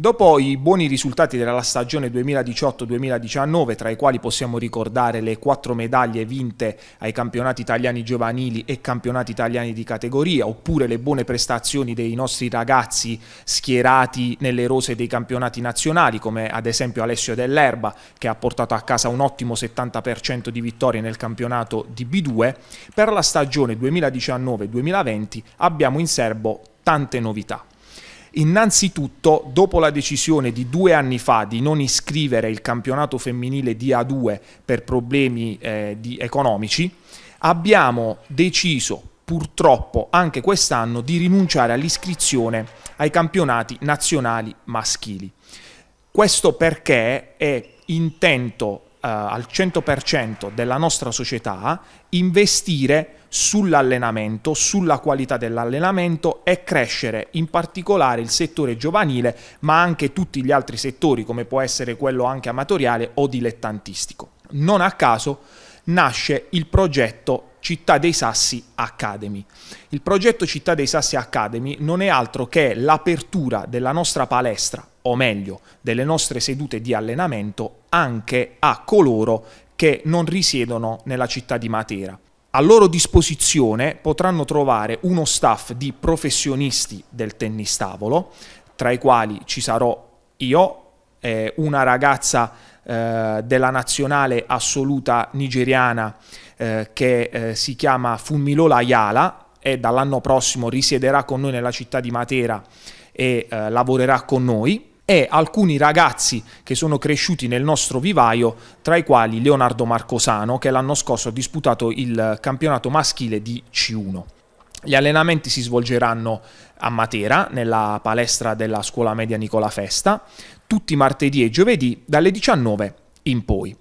Dopo i buoni risultati della stagione 2018-2019, tra i quali possiamo ricordare le quattro medaglie vinte ai campionati italiani giovanili e campionati italiani di categoria, oppure le buone prestazioni dei nostri ragazzi schierati nelle rose dei campionati nazionali, come ad esempio Alessio Dell'Erba, che ha portato a casa un ottimo 70% di vittorie nel campionato di B2, per la stagione 2019-2020 abbiamo in serbo tante novità. Innanzitutto, dopo la decisione di due anni fa di non iscrivere il campionato femminile di A2 per problemi eh, economici, abbiamo deciso purtroppo anche quest'anno di rinunciare all'iscrizione ai campionati nazionali maschili. Questo perché è intento eh, al 100% della nostra società investire sull'allenamento, sulla qualità dell'allenamento e crescere in particolare il settore giovanile, ma anche tutti gli altri settori, come può essere quello anche amatoriale o dilettantistico. Non a caso nasce il progetto Città dei Sassi Academy. Il progetto Città dei Sassi Academy non è altro che l'apertura della nostra palestra o meglio delle nostre sedute di allenamento anche a coloro che non risiedono nella città di Matera. A loro disposizione potranno trovare uno staff di professionisti del tennis tavolo, tra i quali ci sarò io, eh, una ragazza eh, della nazionale assoluta nigeriana eh, che eh, si chiama Fumilola Yala e dall'anno prossimo risiederà con noi nella città di Matera e eh, lavorerà con noi e alcuni ragazzi che sono cresciuti nel nostro vivaio, tra i quali Leonardo Marcosano, che l'anno scorso ha disputato il campionato maschile di C1. Gli allenamenti si svolgeranno a Matera, nella palestra della scuola media Nicola Festa, tutti martedì e giovedì dalle 19 in poi.